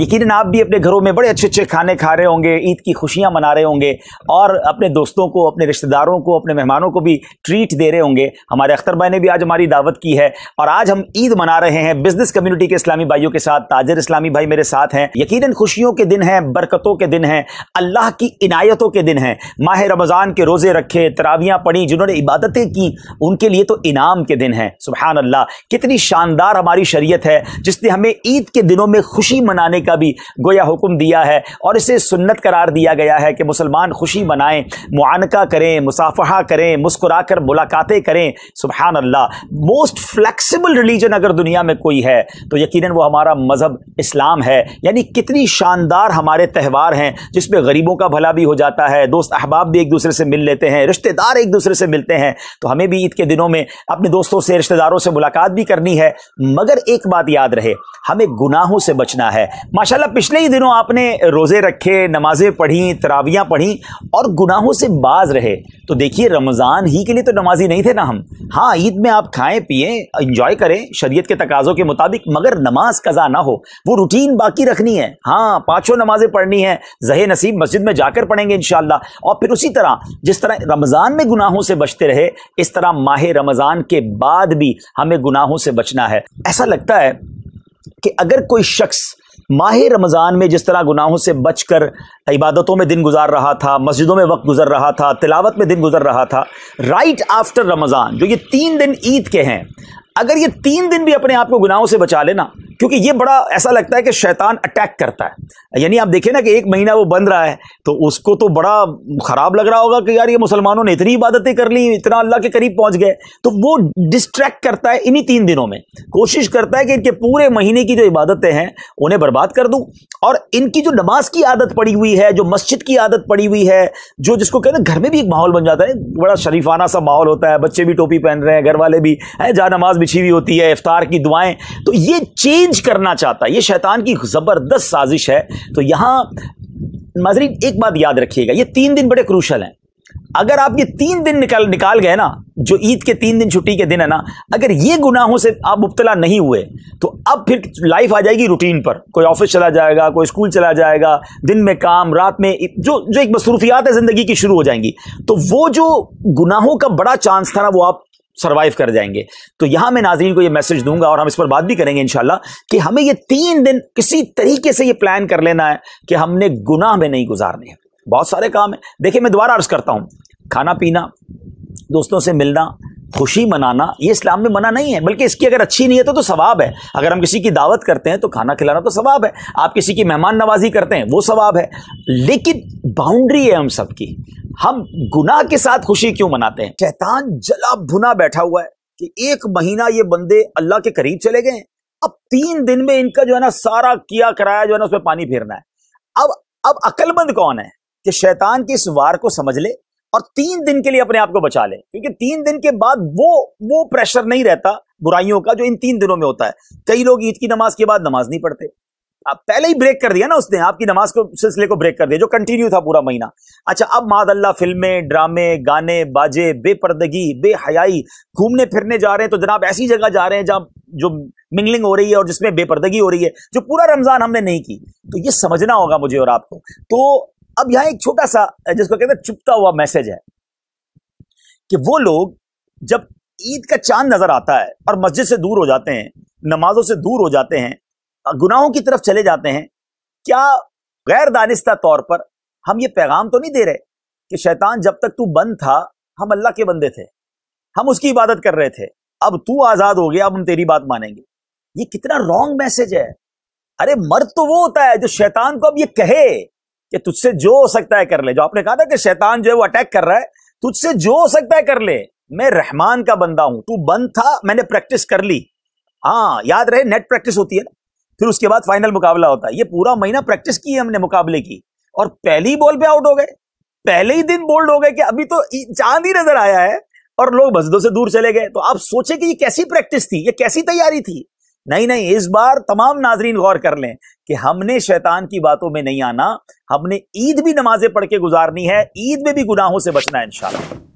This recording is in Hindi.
यकीन आप भी अपने घरों में बड़े अच्छे अच्छे खाने खा रहे होंगे ईद की खुशियां मना रहे होंगे और अपने दोस्तों को अपने रिश्तेदारों को अपने मेहमानों को भी ट्रीट दे रहे होंगे हमारे अख्तर भाई ने भी आज हमारी दावत की है और आज हम ईद मना रहे हैं बिजनेस कम्युनिटी के इस्लामी भाइयों के साथ ताजर इस्लामी भाई मेरे साथ हैं यकीन खुशियों के दिन हैं बरकतों के दिन हैं अल्लाह की इनायतों के दिन हैं माह रमज़ान के रोज़े रखे तरावियाँ पढ़ी जिन्होंने इबादतें की उनके लिए तो इनाम के दिन हैं सुबहान अल्लाह कितनी शानदार हमारी शरीय है जिसने हमें ईद के दिनों में खुशी मनाने का भी गोया हुक्म दिया है और इसे सुन्नत करार दिया गया है कि मुसलमान खुशी मनाएं मुआनका करें मुसाफहा करें मुस्कुरा कर मुलाकातें करें सुबहान अल्लाह मोस्ट फ्लैक्सीबल रिलीजन अगर दुनिया में कोई है तो यकीन वो हमारा मज़हब इस्लाम है यानी कितनी शानदार हमारे त्यौहार हैं जिसमें गरीबों का भला भी हो जाता है दोस्त अहबाब भी एक दूसरे से मिल लेते हैं रिश्तेदार एक दूसरे से मिलते हैं तो हमें भी ईद के दिनों में अपने दोस्तों से रिश्तेदारों से मुलाकात भी करनी है मगर एक बात याद रहे हमें गुनाहों से बचना है माशाल्लाह पिछले ही दिनों आपने रोज़े रखे नमाज़ें पढ़ी तरावियाँ पढ़ी और गुनाहों से बाज रहे तो देखिए रमज़ान ही के लिए तो नमाजी नहीं थे ना हम हाँ ईद में आप खाएं पिए इंजॉय करें शरीयत के तकाज़ों के मुताबिक मगर नमाज कज़ा ना हो वो रूटीन बाकी रखनी है हाँ पाँचों नमाजें पढ़नी है जहे नसीब मस्जिद में जाकर पढ़ेंगे इन और फिर उसी तरह जिस तरह रमज़ान में गुनाहों से बचते रहे इस तरह माह रमज़ान के बाद भी हमें गुनाहों से बचना है ऐसा लगता है कि अगर कोई शख्स माह रमज़ान में जिस तरह गुनाहों से बचकर इबादतों में दिन गुजार रहा था मस्जिदों में वक्त गुजर रहा था तिलावत में दिन गुजर रहा था राइट आफ्टर रमज़ान जो ये तीन दिन ईद के हैं अगर ये तीन दिन भी अपने आप को गुनाहों से बचा लेना क्योंकि ये बड़ा ऐसा लगता है कि शैतान अटैक करता है यानी आप देखें ना कि एक महीना वो बंद रहा है तो उसको तो बड़ा ख़राब लग रहा होगा कि यार ये मुसलमानों ने इतनी इबादतें कर ली इतना अल्लाह के करीब पहुंच गए तो वो डिस्ट्रैक्ट करता है इन्हीं तीन दिनों में कोशिश करता है कि इनके पूरे महीने की जो इबादतें हैं उन्हें बर्बाद कर दूँ और इनकी जो नमाज की आदत पड़ी हुई है जो मस्जिद की आदत पड़ी हुई है जो जिसको कहते हैं घर में भी एक माहौल बन जाता है बड़ा शरीफाना सा माहौल होता है बच्चे भी टोपी पहन रहे हैं घर वाले भी है जहाँ नमाज बिछी हुई होती है इफ्तार की दुआएं तो ये चेंज चेंज करना चाहता है ये शैतान की ज़बरदस्त साजिश है तो यहां नाजरीन एक बात याद रखिएगा ये तीन दिन बड़े क्रूशल हैं अगर आप ये तीन दिन निकाल निकाल गए ना जो ईद के तीन दिन छुट्टी के दिन है ना अगर ये गुनाहों से आप मुबतला नहीं हुए तो अब फिर लाइफ आ जाएगी रूटीन पर कोई ऑफिस चला जाएगा कोई स्कूल चला जाएगा दिन में काम रात में जो जो एक मसरूफियात है ज़िंदगी की शुरू हो जाएंगी तो वो जो गुनाहों का बड़ा चांस था ना वो आप सरवाइव कर जाएंगे तो यहां मैं नाजीन को ये मैसेज दूंगा और हम इस पर बात भी करेंगे इनशाला कि हमें ये तीन दिन किसी तरीके से ये प्लान कर लेना है कि हमने गुनाह में नहीं गुजारने हैं बहुत सारे काम है देखिए मैं दोबारा अर्ज करता हूं खाना पीना दोस्तों से मिलना खुशी मनाना ये इस्लाम में मना नहीं है बल्कि इसकी अगर अच्छी नहीं है तो सवाब है अगर हम किसी की दावत करते हैं तो खाना खिलाना तो सवाब है आप किसी की मेहमान नवाजी करते हैं वो सवाब है लेकिन बाउंड्री है हम सबकी हम गुना के साथ खुशी क्यों मनाते हैं शैतान जला भुना बैठा हुआ है कि एक महीना ये बंदे अल्लाह के करीब चले गए अब तीन दिन में इनका जो है ना सारा किया कराया जो है ना उसमें पानी फेरना है अब अब अक्लमंद कौन है कि शैतान की इस वार को समझ ले और तीन दिन के लिए अपने आप को बचा ले क्योंकि तीन दिन के बाद वो वो प्रेशर नहीं रहता बुराइयों का जो इन तीन दिनों में होता है कई लोग ईद की नमाज के बाद नमाज नहीं पढ़ते आप पहले ही ब्रेक कर दिया ना उसने आपकी नमाज को सिलसिले को ब्रेक कर दिया जो कंटिन्यू था पूरा महीना अच्छा अब माद अल्लाह फिल्में ड्रामे गाने बाजे बेपर्दगी बेहयाई घूमने फिरने जा रहे हैं तो जनाब ऐसी जगह जा रहे हैं जहां जो मिंगलिंग हो रही है और जिसमें बेपर्दगी हो रही है जो पूरा रमजान हमने नहीं की तो ये समझना होगा मुझे और आपको तो अब यहां एक छोटा सा जिसको कहते हैं चुपता हुआ मैसेज है कि वो लोग जब ईद का चांद नजर आता है और मस्जिद से दूर हो जाते हैं नमाजों से दूर हो जाते हैं गुनाहों की तरफ चले जाते हैं क्या गैर दानिस्ता तौर पर हम ये पैगाम तो नहीं दे रहे कि शैतान जब तक तू बंद था हम अल्लाह के बंदे थे हम उसकी इबादत कर रहे थे अब तू आजाद हो गया अब हम तेरी बात मानेंगे ये कितना रॉन्ग मैसेज है अरे मर्द तो वो होता है जो शैतान को अब ये कहे कि तुझसे जो हो सकता है कर ले जो आपने कहा था कि शैतान जो है वो अटैक कर रहा है तुझसे जो हो सकता है कर ले मैं रहमान का बंदा हूं तू बंद था मैंने प्रैक्टिस कर ली हाँ याद रहे नेट प्रैक्टिस होती है ना फिर उसके बाद फाइनल मुकाबला होता है ये पूरा महीना प्रैक्टिस की है हमने मुकाबले की और पहली बॉल पे आउट हो गए पहले ही दिन बोल्ड हो गए कि अभी तो चांद ही नजर आया है और लोग मस्जिदों से दूर चले गए तो आप सोचे कि ये कैसी प्रैक्टिस थी ये कैसी तैयारी थी नहीं नहीं इस बार तमाम नाजरीन गौर कर लें कि हमने शैतान की बातों में नहीं आना हमने ईद भी नमाजें पढ़ के गुजारनी है ईद में भी गुनाहों से बचना है इंशाल्लाह